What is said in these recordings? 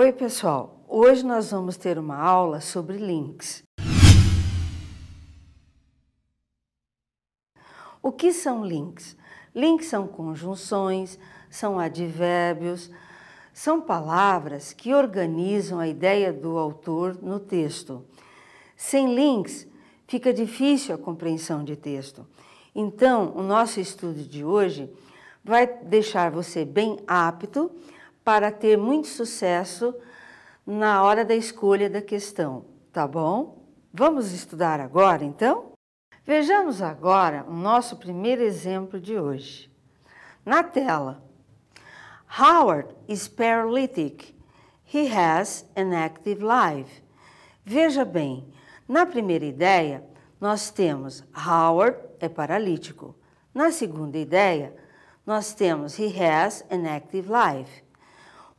Oi, pessoal! Hoje nós vamos ter uma aula sobre links. O que são links? Links são conjunções, são advérbios, são palavras que organizam a ideia do autor no texto. Sem links, fica difícil a compreensão de texto. Então, o nosso estudo de hoje vai deixar você bem apto para ter muito sucesso na hora da escolha da questão, tá bom? Vamos estudar agora então? Vejamos agora o nosso primeiro exemplo de hoje. Na tela, Howard is paralytic. He has an active life. Veja bem, na primeira ideia, nós temos Howard é paralítico. Na segunda ideia, nós temos he has an active life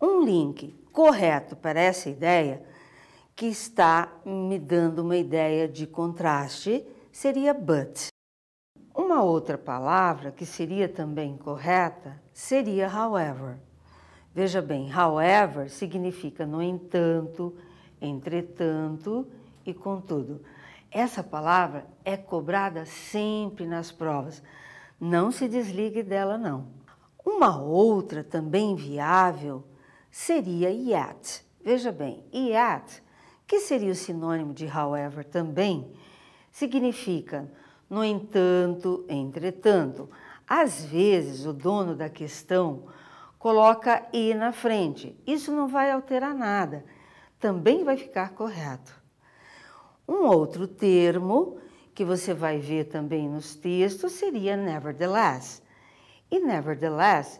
um link correto para essa ideia que está me dando uma ideia de contraste seria but. Uma outra palavra que seria também correta seria however. Veja bem, however significa no entanto, entretanto e contudo. Essa palavra é cobrada sempre nas provas. Não se desligue dela, não. Uma outra também viável seria yet. Veja bem, yet, que seria o sinônimo de however também, significa no entanto, entretanto. Às vezes o dono da questão coloca e na frente. Isso não vai alterar nada. Também vai ficar correto. Um outro termo que você vai ver também nos textos seria nevertheless. E nevertheless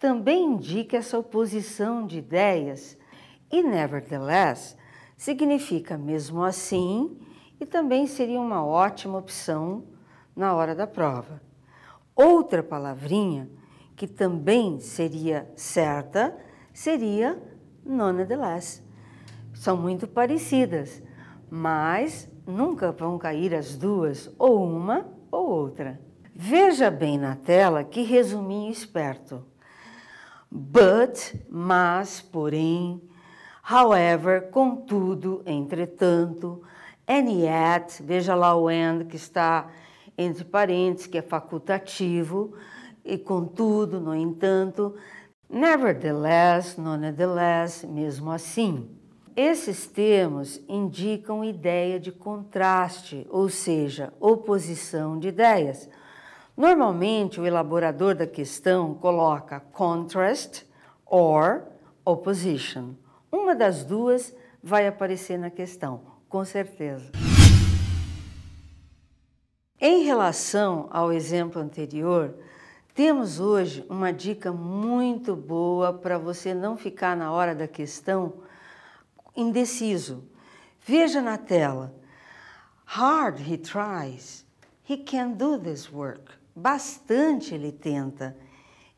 também indica essa oposição de ideias e nevertheless significa mesmo assim e também seria uma ótima opção na hora da prova. Outra palavrinha que também seria certa seria nonetheless. São muito parecidas, mas nunca vão cair as duas, ou uma ou outra. Veja bem na tela que resuminho esperto. But, mas, porém, however, contudo, entretanto, and yet, veja lá o and que está entre parênteses, que é facultativo, e contudo, no entanto, nevertheless, nonetheless, mesmo assim. Esses termos indicam ideia de contraste, ou seja, oposição de ideias. Normalmente, o elaborador da questão coloca contrast or opposition. Uma das duas vai aparecer na questão, com certeza. Em relação ao exemplo anterior, temos hoje uma dica muito boa para você não ficar na hora da questão indeciso. Veja na tela. Hard he tries. He can do this work bastante ele tenta,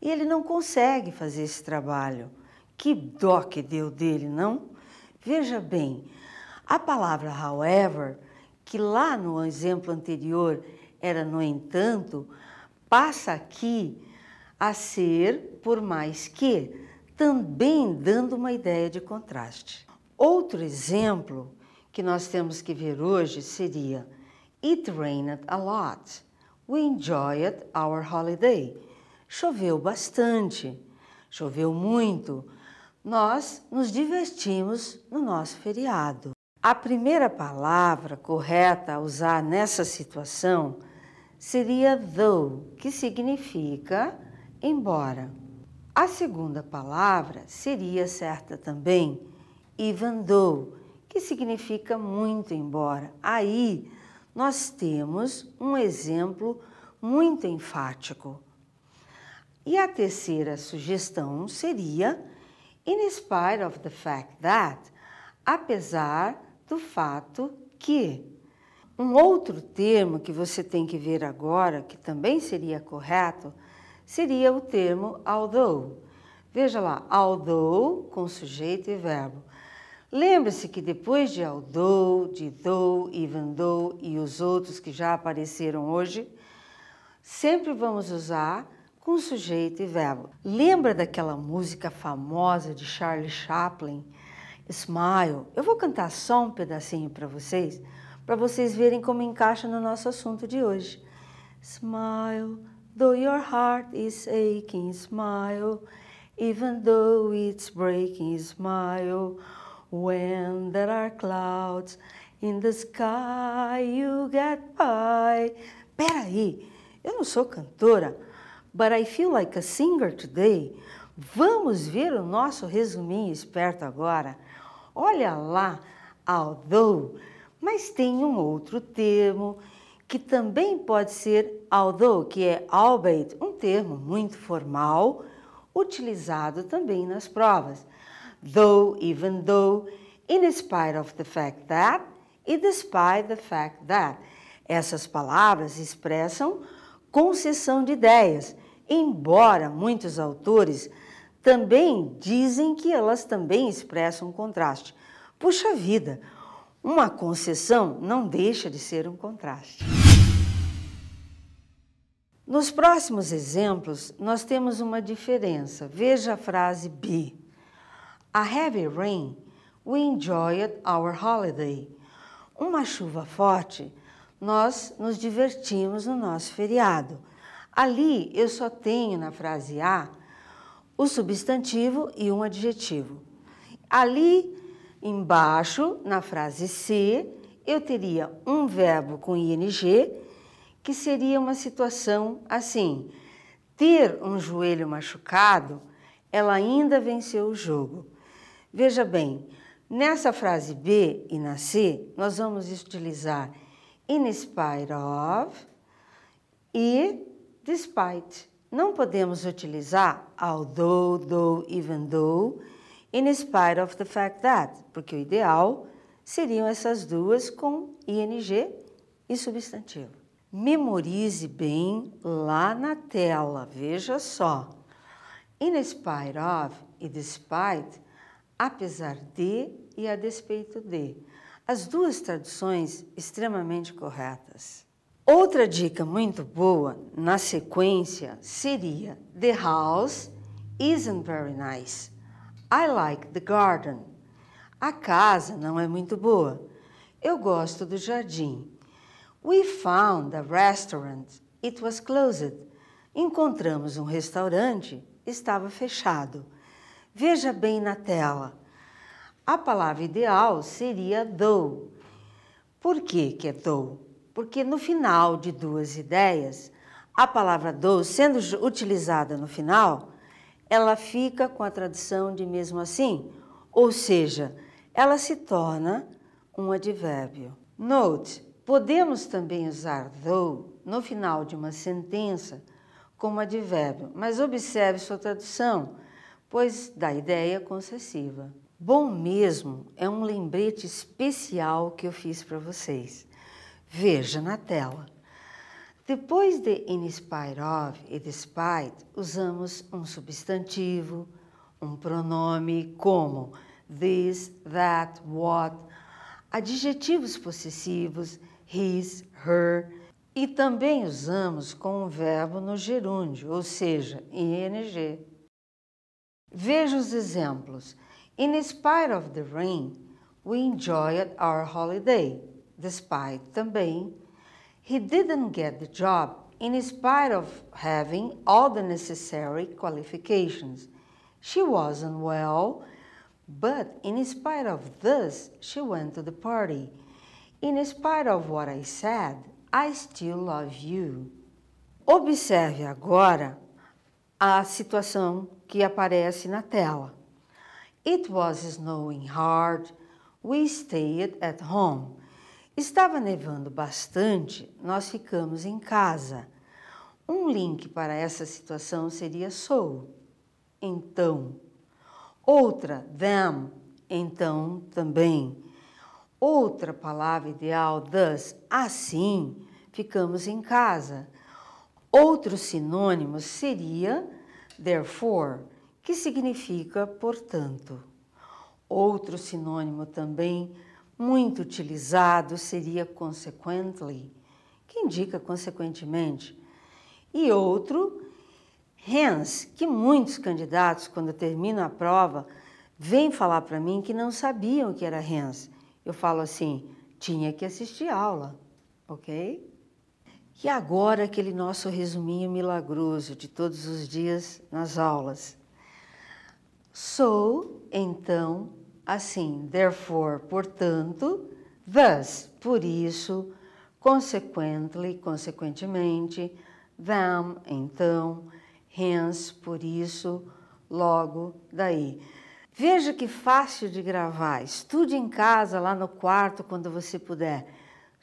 e ele não consegue fazer esse trabalho. Que dó que deu dele, não? Veja bem, a palavra however, que lá no exemplo anterior era no entanto, passa aqui a ser por mais que, também dando uma ideia de contraste. Outro exemplo que nós temos que ver hoje seria It rained a lot. We enjoyed our holiday. Choveu bastante, choveu muito. Nós nos divertimos no nosso feriado. A primeira palavra correta a usar nessa situação seria though, que significa embora. A segunda palavra seria certa também, even though, que significa muito embora. Aí nós temos um exemplo muito enfático. E a terceira sugestão seria, in spite of the fact that, apesar do fato que. Um outro termo que você tem que ver agora, que também seria correto, seria o termo although. Veja lá, although com sujeito e verbo. Lembre-se que depois de Aldo, e Ivandou e os outros que já apareceram hoje, sempre vamos usar com sujeito e verbo. Lembra daquela música famosa de Charlie Chaplin, Smile? Eu vou cantar só um pedacinho para vocês, para vocês verem como encaixa no nosso assunto de hoje. Smile, though your heart is aching, smile, even though it's breaking, smile. When there are clouds in the sky, you get by. Peraí, eu não sou cantora, but I feel like a singer today. Vamos ver o nosso resuminho esperto agora. Olha lá, although, mas tem um outro termo que também pode ser although, que é albeit, um termo muito formal, utilizado também nas provas though, even though, in spite of the fact that e despite the fact that. Essas palavras expressam concessão de ideias, embora muitos autores também dizem que elas também expressam contraste. Puxa vida, uma concessão não deixa de ser um contraste. Nos próximos exemplos, nós temos uma diferença. Veja a frase B. A heavy rain, we enjoyed our holiday. Uma chuva forte, nós nos divertimos no nosso feriado. Ali eu só tenho na frase A o substantivo e um adjetivo. Ali embaixo, na frase C, eu teria um verbo com ing, que seria uma situação assim: ter um joelho machucado, ela ainda venceu o jogo. Veja bem, nessa frase B e na C, nós vamos utilizar in spite of e despite. Não podemos utilizar although, though, even though, in spite of the fact that, porque o ideal seriam essas duas com ing e substantivo. Memorize bem lá na tela, veja só. In spite of e despite apesar de e a despeito de. As duas traduções extremamente corretas. Outra dica muito boa na sequência seria: The house isn't very nice. I like the garden. A casa não é muito boa. Eu gosto do jardim. We found a restaurant. It was closed. Encontramos um restaurante, estava fechado. Veja bem na tela. A palavra ideal seria though. Por que, que é though? Porque no final de duas ideias, a palavra though, sendo utilizada no final, ela fica com a tradução de mesmo assim, ou seja, ela se torna um advérbio. Note, podemos também usar though no final de uma sentença como advérbio, mas observe sua tradução pois da ideia concessiva. Bom mesmo é um lembrete especial que eu fiz para vocês. Veja na tela. Depois de in spite of e despite, usamos um substantivo, um pronome como this, that, what, adjetivos possessivos, his, her, e também usamos com o verbo no gerúndio, ou seja, ing. Veja os exemplos. In spite of the rain, we enjoyed our holiday. Despite também. He didn't get the job in spite of having all the necessary qualifications. She wasn't well, but in spite of this, she went to the party. In spite of what I said, I still love you. Observe agora a situação que aparece na tela. It was snowing hard, we stayed at home. Estava nevando bastante, nós ficamos em casa. Um link para essa situação seria so, então. Outra, them, então também. Outra palavra ideal, thus, assim, ficamos em casa. Outro sinônimo seria therefore, que significa portanto. Outro sinônimo também muito utilizado seria consequently, que indica consequentemente, e outro hence, que muitos candidatos quando terminam a prova vêm falar para mim que não sabiam que era hence. Eu falo assim, tinha que assistir aula, OK? E agora aquele nosso resuminho milagroso de todos os dias nas aulas. Sou, então, assim, therefore, portanto, thus, por isso, consequently, consequentemente, them, então, hence, por isso, logo, daí. Veja que fácil de gravar. Estude em casa, lá no quarto, quando você puder.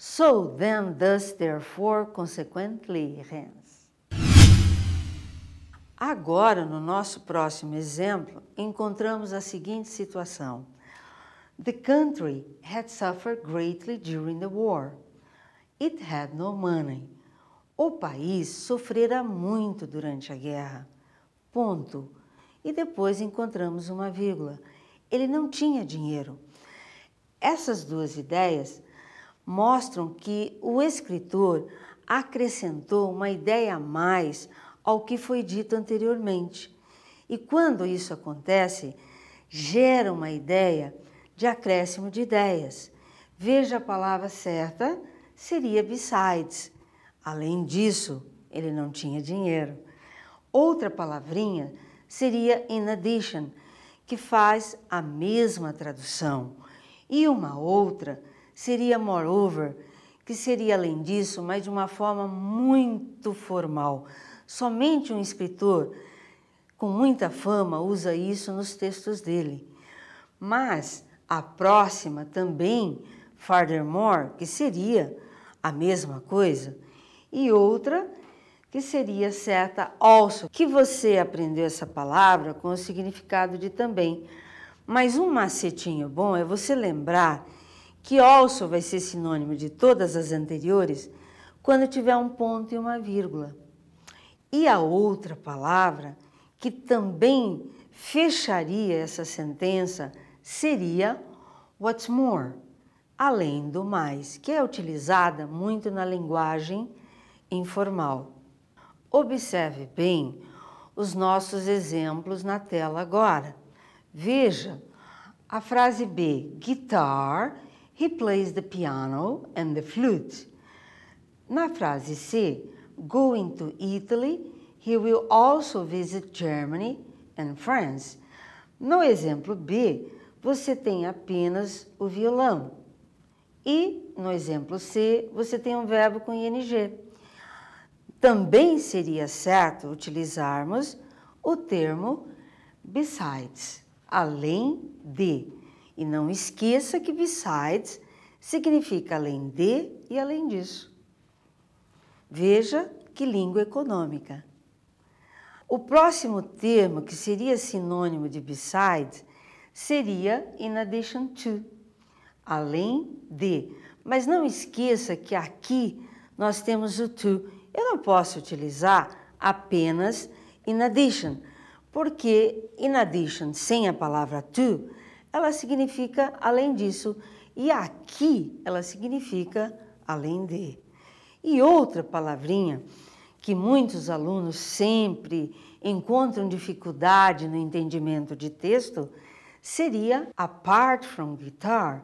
So then, thus, therefore, consequently, hence. Agora, no nosso próximo exemplo, encontramos a seguinte situação. The country had suffered greatly during the war. It had no money. O país sofrera muito durante a guerra. Ponto. E depois encontramos uma vírgula. Ele não tinha dinheiro. Essas duas ideias mostram que o escritor acrescentou uma ideia a mais ao que foi dito anteriormente. E quando isso acontece, gera uma ideia de acréscimo de ideias. Veja a palavra certa, seria besides. Além disso, ele não tinha dinheiro. Outra palavrinha seria in addition, que faz a mesma tradução. E uma outra seria moreover, que seria além disso, mas de uma forma muito formal. Somente um escritor com muita fama usa isso nos textos dele. Mas a próxima também, furthermore, que seria a mesma coisa, e outra que seria certa also, que você aprendeu essa palavra com o significado de também. Mas um macetinho bom é você lembrar que also vai ser sinônimo de todas as anteriores quando tiver um ponto e uma vírgula. E a outra palavra que também fecharia essa sentença seria what's more, além do mais, que é utilizada muito na linguagem informal. Observe bem os nossos exemplos na tela agora. Veja a frase B, guitar, He plays the piano and the flute. Na frase C, going to Italy, he will also visit Germany and France. No exemplo B, você tem apenas o violão. E no exemplo C, você tem um verbo com ing. Também seria certo utilizarmos o termo besides, além de. E não esqueça que besides significa além de e além disso. Veja que língua econômica. O próximo termo que seria sinônimo de besides seria in addition to, além de. Mas não esqueça que aqui nós temos o to. Eu não posso utilizar apenas in addition, porque in addition sem a palavra to ela significa além disso, e aqui ela significa além de. E outra palavrinha que muitos alunos sempre encontram dificuldade no entendimento de texto seria apart from guitar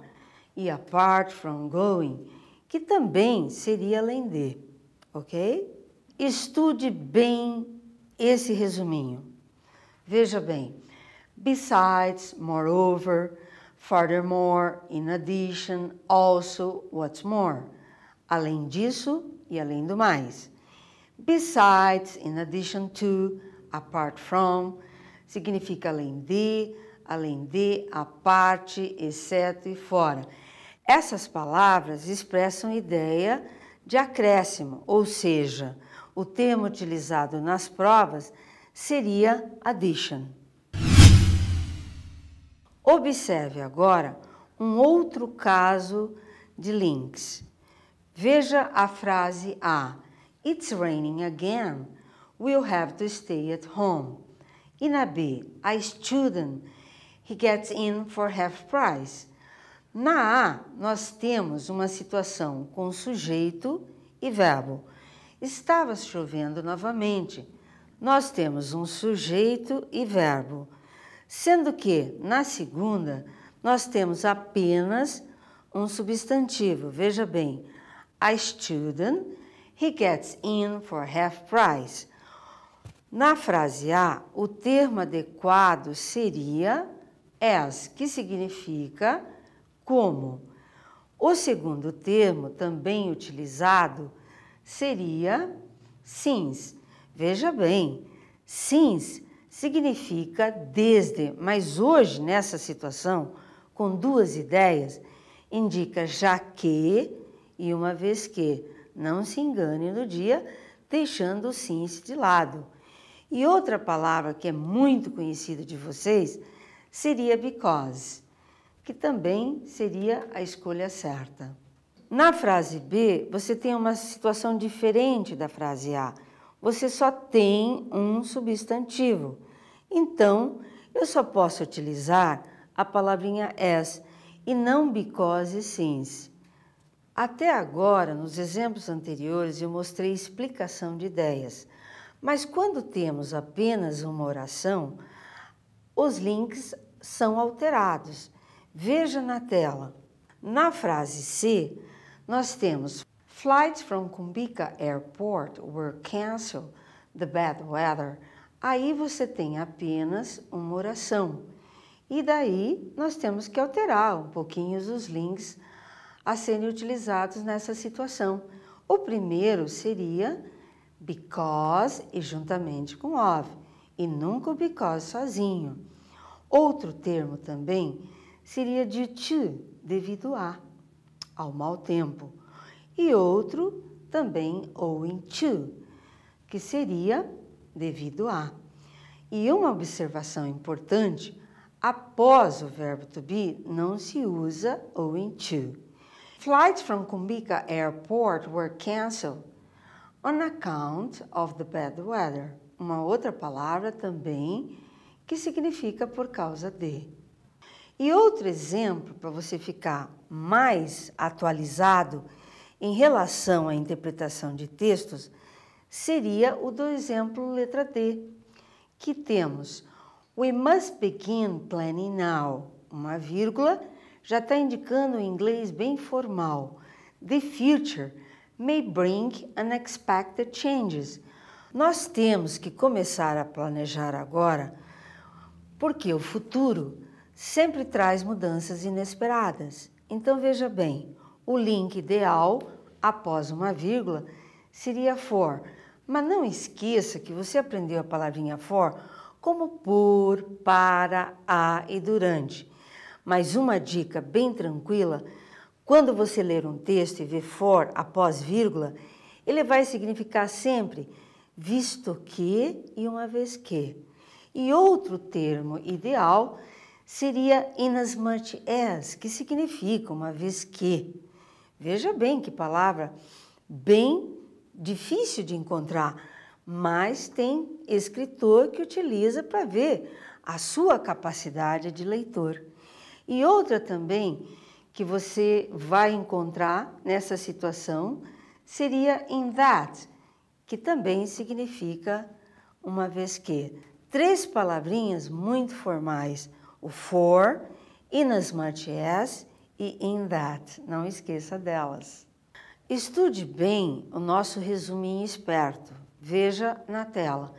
e apart from going, que também seria além de, ok? Estude bem esse resuminho. Veja bem, Besides, moreover, furthermore, in addition, also, what's more. Além disso e além do mais. Besides, in addition to, apart from, significa além de, além de, a parte, exceto e fora. Essas palavras expressam ideia de acréscimo, ou seja, o termo utilizado nas provas seria addition. Observe agora um outro caso de links. Veja a frase A. It's raining again. We'll have to stay at home. E na B, a student. He gets in for half price. Na A, nós temos uma situação com sujeito e verbo. Estava chovendo novamente. Nós temos um sujeito e verbo sendo que na segunda nós temos apenas um substantivo. Veja bem, a student, he gets in for half price. Na frase A, o termo adequado seria as, que significa como. O segundo termo, também utilizado, seria since. Veja bem, since significa desde, mas hoje nessa situação, com duas ideias, indica já que e uma vez que. Não se engane no dia, deixando o sim-se de lado. E outra palavra que é muito conhecida de vocês seria because, que também seria a escolha certa. Na frase B, você tem uma situação diferente da frase A. Você só tem um substantivo. Então, eu só posso utilizar a palavrinha as e não because e since. Até agora, nos exemplos anteriores, eu mostrei explicação de ideias, mas quando temos apenas uma oração, os links são alterados. Veja na tela. Na frase C, nós temos Flights from Kumbika Airport were canceled, the bad weather Aí você tem apenas uma oração. E daí nós temos que alterar um pouquinho os links a serem utilizados nessa situação. O primeiro seria because e juntamente com of, e nunca o because sozinho. Outro termo também seria de to, devido a, ao mau tempo. E outro também owing to, que seria devido a. E uma observação importante, após o verbo to be, não se usa owing to. Flights from Kumbika Airport were canceled on account of the bad weather. Uma outra palavra também que significa por causa de. E outro exemplo para você ficar mais atualizado em relação à interpretação de textos seria o do exemplo letra D, que temos We must begin planning now, uma vírgula, já está indicando o inglês bem formal. The future may bring unexpected changes. Nós temos que começar a planejar agora, porque o futuro sempre traz mudanças inesperadas. Então veja bem, o link ideal após uma vírgula seria for mas não esqueça que você aprendeu a palavrinha for como por, para, a e durante. Mas uma dica bem tranquila, quando você ler um texto e ver for após vírgula, ele vai significar sempre visto que e uma vez que. E outro termo ideal seria inasmuch as, que significa uma vez que. Veja bem que palavra bem difícil de encontrar, mas tem escritor que utiliza para ver a sua capacidade de leitor. E outra também que você vai encontrar nessa situação seria in that, que também significa uma vez que. Três palavrinhas muito formais, o for, in as much as e in that. Não esqueça delas. Estude bem o nosso resuminho esperto. Veja na tela.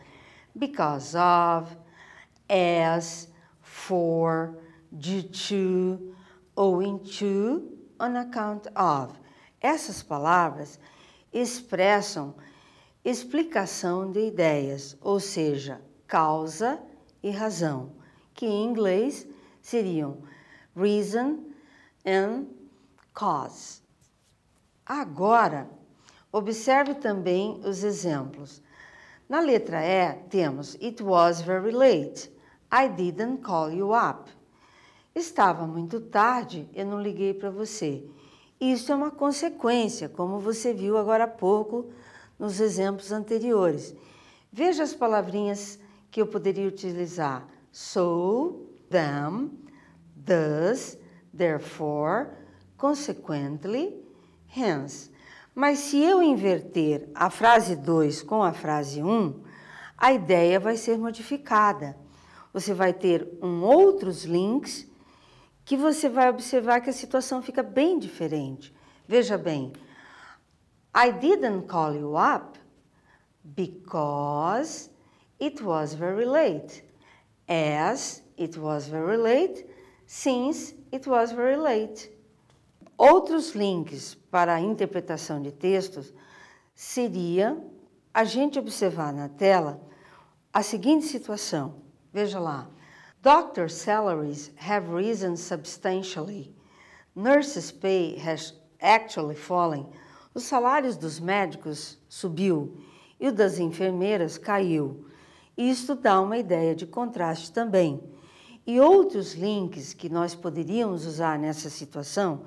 Because of, as, for, due to, owing to, on account of. Essas palavras expressam explicação de ideias, ou seja, causa e razão, que em inglês seriam reason and cause. Agora, observe também os exemplos. Na letra E, temos It was very late. I didn't call you up. Estava muito tarde, eu não liguei para você. Isso é uma consequência, como você viu agora há pouco nos exemplos anteriores. Veja as palavrinhas que eu poderia utilizar: so, them, thus, therefore, consequently, mas se eu inverter a frase 2 com a frase 1, um, a ideia vai ser modificada. Você vai ter um outros links que você vai observar que a situação fica bem diferente. Veja bem, I didn't call you up because it was very late. As it was very late, since it was very late. Outros links para a interpretação de textos seria a gente observar na tela a seguinte situação. Veja lá. Doctors' salaries have risen substantially. Nurses' pay has actually fallen. Os salários dos médicos subiu e o das enfermeiras caiu. Isto dá uma ideia de contraste também. E outros links que nós poderíamos usar nessa situação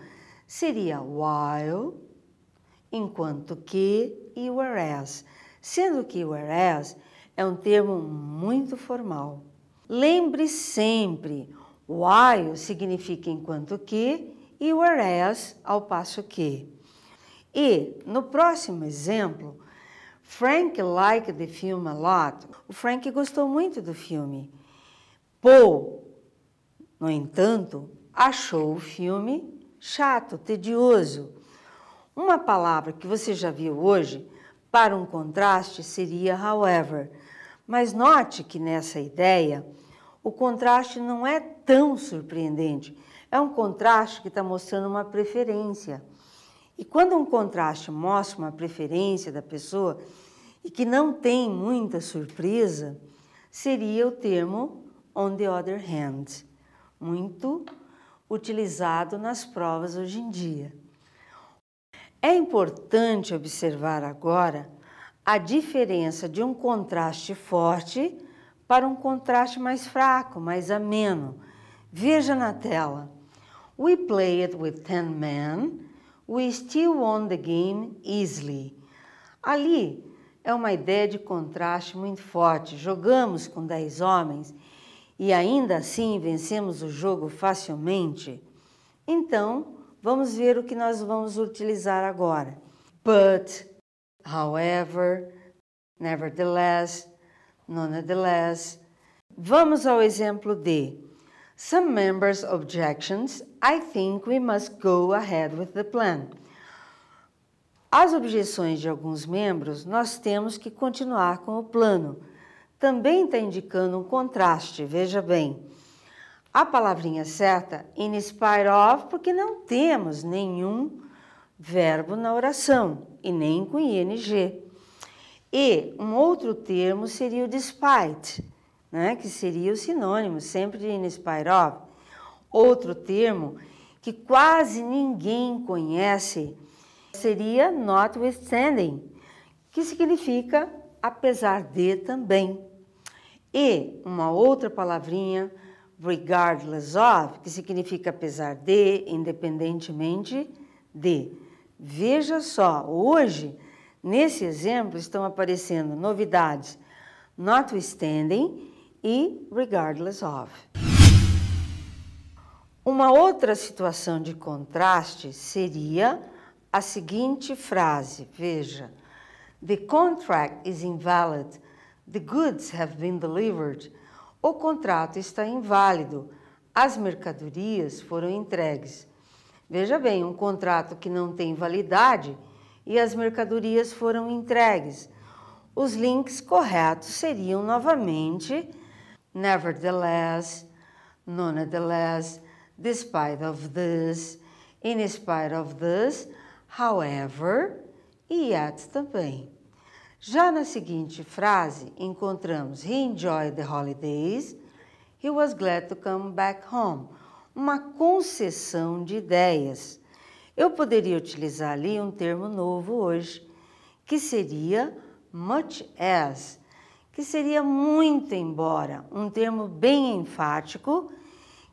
seria while, enquanto que e whereas, sendo que whereas é um termo muito formal. Lembre sempre, while significa enquanto que e whereas ao passo que. E no próximo exemplo, Frank liked the film a lot. O Frank gostou muito do filme. Paul, no entanto, achou o filme chato, tedioso. Uma palavra que você já viu hoje para um contraste seria however, mas note que nessa ideia o contraste não é tão surpreendente. É um contraste que está mostrando uma preferência. E quando um contraste mostra uma preferência da pessoa e que não tem muita surpresa, seria o termo on the other hand, muito utilizado nas provas hoje em dia. É importante observar agora a diferença de um contraste forte para um contraste mais fraco, mais ameno. Veja na tela. We played with 10 men. We still won the game easily. Ali é uma ideia de contraste muito forte. Jogamos com 10 homens e ainda assim vencemos o jogo facilmente, então vamos ver o que nós vamos utilizar agora. But, however, nevertheless, nonetheless. Vamos ao exemplo D. Some members' objections. I think we must go ahead with the plan. As objeções de alguns membros, nós temos que continuar com o plano também está indicando um contraste, veja bem. A palavrinha certa, in spite of, porque não temos nenhum verbo na oração e nem com ing. E um outro termo seria o despite, né, que seria o sinônimo sempre de in spite of. Outro termo que quase ninguém conhece seria notwithstanding, que significa apesar de também e uma outra palavrinha, regardless of, que significa apesar de, independentemente de. Veja só, hoje, nesse exemplo, estão aparecendo novidades notwithstanding e regardless of. Uma outra situação de contraste seria a seguinte frase, veja. The contract is invalid The goods have been delivered. O contrato está inválido. As mercadorias foram entregues. Veja bem, um contrato que não tem validade e as mercadorias foram entregues. Os links corretos seriam novamente nevertheless, nonetheless, despite of this, in spite of this, however e yet também. Já na seguinte frase, encontramos He enjoyed the holidays, he was glad to come back home. Uma concessão de ideias. Eu poderia utilizar ali um termo novo hoje, que seria much as, que seria muito embora, um termo bem enfático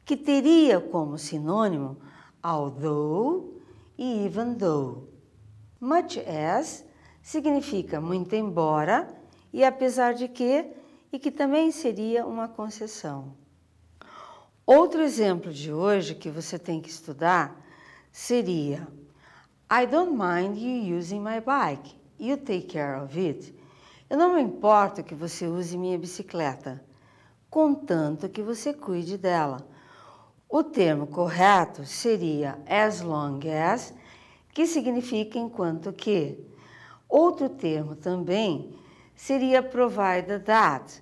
que teria como sinônimo although e even though. Much as significa muito embora e apesar de que, e que também seria uma concessão. Outro exemplo de hoje que você tem que estudar seria I don't mind you using my bike. You take care of it. Eu não me importo que você use minha bicicleta, contanto que você cuide dela. O termo correto seria as long as, que significa enquanto que. Outro termo também seria provided that,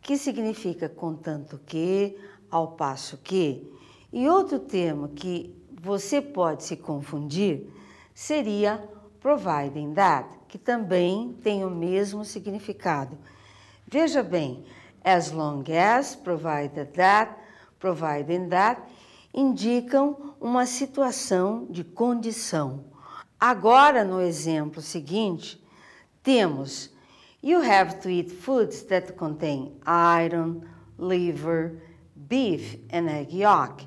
que significa contanto que, ao passo que. E outro termo que você pode se confundir seria providing that, que também tem o mesmo significado. Veja bem, as long as, provided that, providing that, indicam uma situação de condição. Agora, no exemplo seguinte, temos You have to eat foods that contain iron, liver, beef and egg yolk.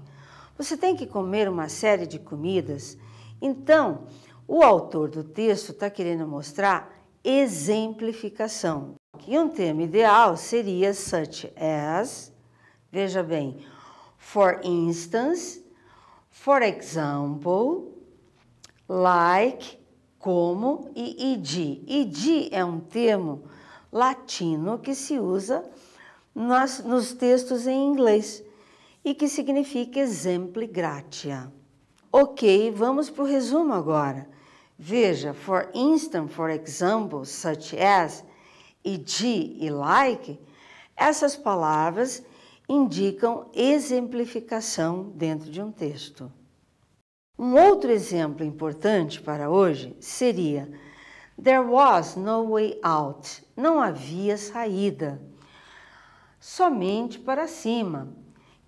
Você tem que comer uma série de comidas. Então, o autor do texto está querendo mostrar exemplificação. E um termo ideal seria such as, veja bem, for instance, for example, like, como e de. Id é um termo latino que se usa nas, nos textos em inglês e que significa exempli gratia. Ok, vamos para o resumo agora. Veja, for instance, for example, such as, de e like, essas palavras indicam exemplificação dentro de um texto. Um outro exemplo importante para hoje seria There was no way out. Não havia saída. Somente para cima,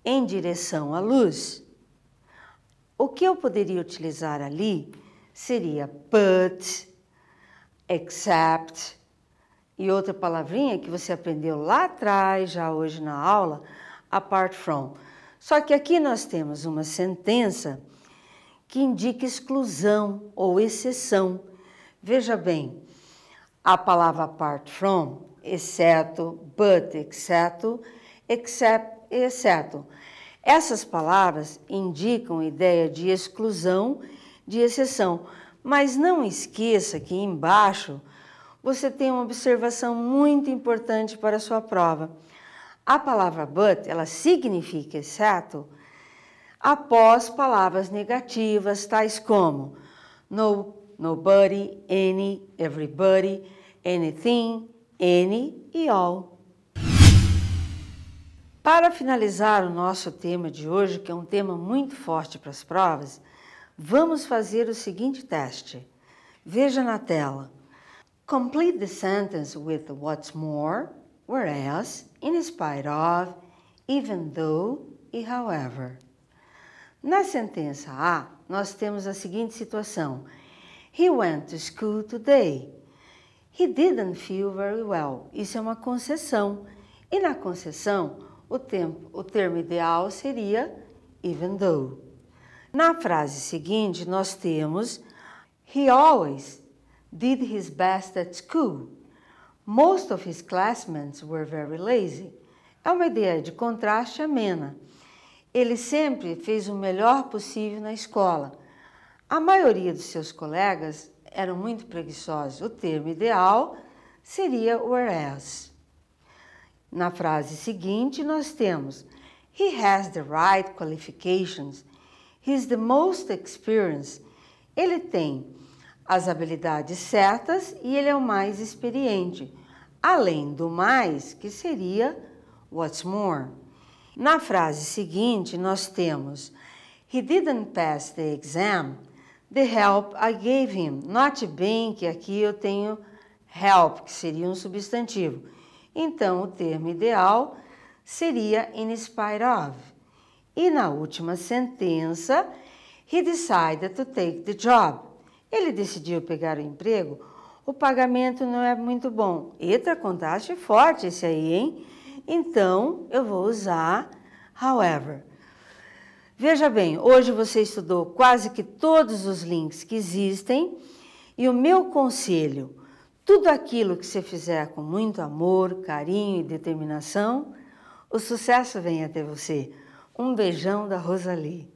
em direção à luz. O que eu poderia utilizar ali seria but, except e outra palavrinha que você aprendeu lá atrás, já hoje na aula, apart from. Só que aqui nós temos uma sentença que indica exclusão ou exceção. Veja bem, a palavra apart from, exceto, but, exceto, except, exceto. Essas palavras indicam ideia de exclusão, de exceção. Mas não esqueça que embaixo você tem uma observação muito importante para a sua prova. A palavra but, ela significa exceto, após palavras negativas, tais como no, nobody, any, everybody, anything, any e all. Para finalizar o nosso tema de hoje, que é um tema muito forte para as provas, vamos fazer o seguinte teste. Veja na tela. Complete the sentence with what's more, whereas, in spite of, even though e however. Na sentença A, nós temos a seguinte situação: He went to school today. He didn't feel very well. Isso é uma concessão. E na concessão, o, tempo, o termo ideal seria even though. Na frase seguinte, nós temos He always did his best at school. Most of his classmates were very lazy. É uma ideia de contraste amena ele sempre fez o melhor possível na escola. A maioria dos seus colegas eram muito preguiçosos. O termo ideal seria whereas. Na frase seguinte, nós temos He has the right qualifications. He's the most experienced. Ele tem as habilidades certas e ele é o mais experiente. Além do mais, que seria what's more. Na frase seguinte, nós temos: He didn't pass the exam. The help I gave him. Note bem que aqui eu tenho help, que seria um substantivo. Então, o termo ideal seria in spite of. E na última sentença, he decided to take the job. Ele decidiu pegar o emprego. O pagamento não é muito bom. Eita, contraste forte esse aí, hein? então eu vou usar however. Veja bem, hoje você estudou quase que todos os links que existem e o meu conselho, tudo aquilo que você fizer com muito amor, carinho e determinação, o sucesso vem até você. Um beijão da Rosalie.